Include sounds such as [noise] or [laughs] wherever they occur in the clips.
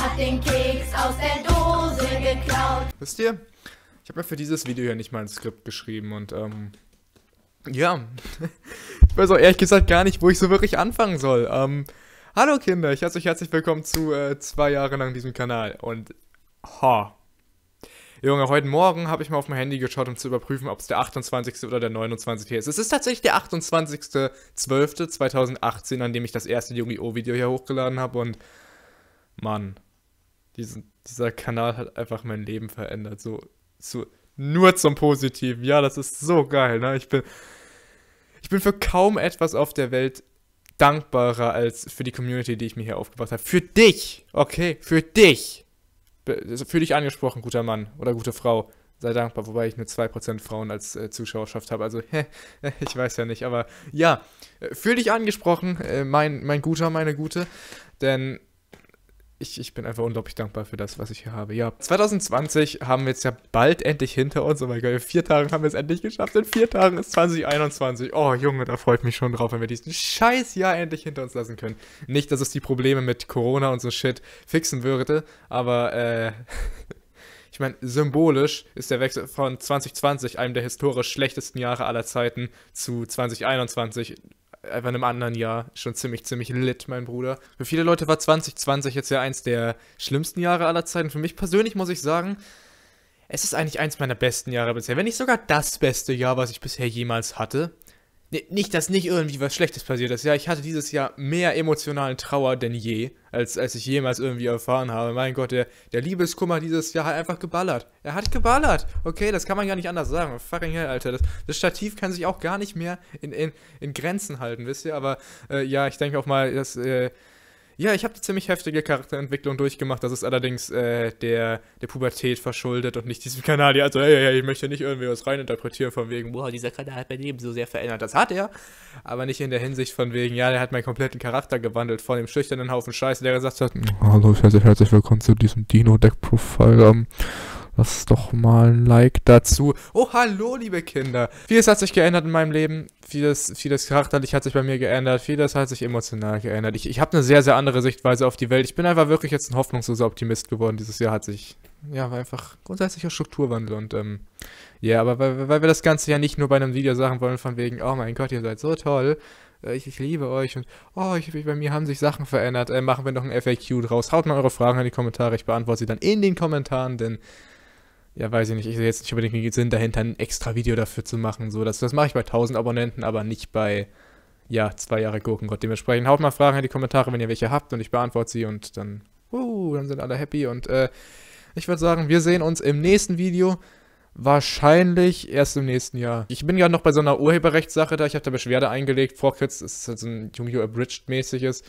hat den Keks aus der Dose geklaut. Wisst ihr, ich habe ja für dieses Video hier nicht mal ein Skript geschrieben und, ähm, ja, [laughs] ich weiß auch ehrlich gesagt gar nicht, wo ich so wirklich anfangen soll. Ähm, hallo Kinder, ich heiße euch herzlich willkommen zu äh, zwei Jahren lang diesem Kanal und, ha. Junge, heute Morgen habe ich mal auf mein Handy geschaut, um zu überprüfen, ob es der 28. oder der 29. ist. Es ist tatsächlich der 28.12.2018, an dem ich das erste Yu-Gi-Oh! Video hier hochgeladen habe und Mann diesen, dieser Kanal hat einfach mein Leben verändert. So, so nur zum Positiven. Ja, das ist so geil. Ne? Ich, bin, ich bin für kaum etwas auf der Welt dankbarer als für die Community, die ich mir hier aufgebaut habe. Für dich, okay, für dich. Also für dich angesprochen, guter Mann oder gute Frau. Sei dankbar, wobei ich nur 2% Frauen als äh, Zuschauerschaft habe. Also, [laughs] ich weiß ja nicht, aber ja, äh, für dich angesprochen, äh, mein, mein Guter, meine Gute. Denn ich, ich bin einfach unglaublich dankbar für das, was ich hier habe. Ja, 2020 haben wir jetzt ja bald endlich hinter uns. Oh mein Gott, in vier Tagen haben wir es endlich geschafft. In vier Tagen ist 2021. Oh Junge, da freut mich schon drauf, wenn wir diesen scheiß Jahr endlich hinter uns lassen können. Nicht, dass es die Probleme mit Corona und so Shit fixen würde, aber äh... [laughs] Ich meine, symbolisch ist der Wechsel von 2020, einem der historisch schlechtesten Jahre aller Zeiten, zu 2021 einfach in einem anderen Jahr schon ziemlich, ziemlich lit, mein Bruder. Für viele Leute war 2020 jetzt ja eins der schlimmsten Jahre aller Zeiten. Für mich persönlich muss ich sagen, es ist eigentlich eins meiner besten Jahre bisher. Wenn nicht sogar das beste Jahr, was ich bisher jemals hatte. Nicht, dass nicht irgendwie was Schlechtes passiert ist. Ja, ich hatte dieses Jahr mehr emotionalen Trauer denn je, als, als ich jemals irgendwie erfahren habe. Mein Gott, der, der Liebeskummer dieses Jahr hat einfach geballert. Er hat geballert. Okay, das kann man gar nicht anders sagen. Fucking hell, Alter. Das, das Stativ kann sich auch gar nicht mehr in, in, in Grenzen halten, wisst ihr? Aber äh, ja, ich denke auch mal, dass. Äh, ja, ich habe eine ziemlich heftige Charakterentwicklung durchgemacht. Das ist allerdings äh, der, der Pubertät verschuldet und nicht diesem Kanal Kanadier. Also, ey, ey, ich möchte nicht irgendwie was reininterpretieren von wegen, boah, dieser Kanal hat mein Leben so sehr verändert. Das hat er, aber nicht in der Hinsicht von wegen, ja, der hat meinen kompletten Charakter gewandelt von dem schüchternen Haufen Scheiße, der gesagt hat, mm, hallo, herzlich, herzlich willkommen zu diesem dino deck profile Um, ähm, Lass doch mal ein Like dazu. Oh, hallo, liebe Kinder. Vieles hat sich geändert in meinem Leben. Vieles, vieles charakterlich hat sich bei mir geändert. Vieles hat sich emotional geändert. Ich, ich habe eine sehr, sehr andere Sichtweise auf die Welt. Ich bin einfach wirklich jetzt ein hoffnungsloser Optimist geworden. Dieses Jahr hat sich, ja, war einfach grundsätzlicher Strukturwandel. Und, ähm, ja, yeah, aber weil, weil wir das Ganze ja nicht nur bei einem Video sagen wollen von wegen, oh mein Gott, ihr seid so toll. Äh, ich, ich, liebe euch und oh, ich, bei mir haben sich Sachen verändert. Äh, machen wir noch ein FAQ draus. Haut mal eure Fragen in die Kommentare. Ich beantworte sie dann in den Kommentaren, denn ja, weiß ich nicht, ich sehe jetzt nicht unbedingt den Sinn dahinter, ein extra Video dafür zu machen. So, das, das mache ich bei 1000 Abonnenten, aber nicht bei, ja, zwei Jahre Gurkengott. Dementsprechend haut mal Fragen in die Kommentare, wenn ihr welche habt und ich beantworte sie und dann, uh, dann sind alle happy. Und äh, ich würde sagen, wir sehen uns im nächsten Video. Wahrscheinlich erst im nächsten Jahr. Ich bin gerade noch bei so einer Urheberrechtssache da. Ich habe da Beschwerde eingelegt. Vorkritz ist halt so ein Yu-Gi-Oh! Abridged-mäßiges,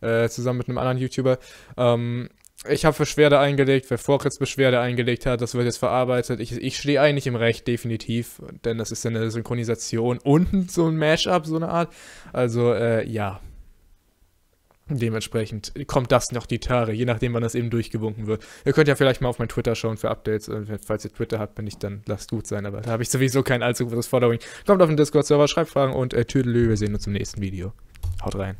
äh, zusammen mit einem anderen YouTuber. Ähm, ich habe Beschwerde eingelegt, wer Vorkritz Beschwerde eingelegt hat, das wird jetzt verarbeitet. Ich, ich stehe eigentlich im Recht, definitiv, denn das ist ja eine Synchronisation und so ein Mashup, so eine Art. Also, äh, ja. Dementsprechend kommt das noch die Tare, je nachdem, wann das eben durchgewunken wird. Ihr könnt ja vielleicht mal auf mein Twitter schauen für Updates. Äh, falls ihr Twitter habt, bin ich dann, lasst gut sein, aber da habe ich sowieso kein allzu großes Following. Kommt auf den Discord-Server, schreibt Fragen und äh, Tüdelü, wir sehen uns im nächsten Video. Haut rein.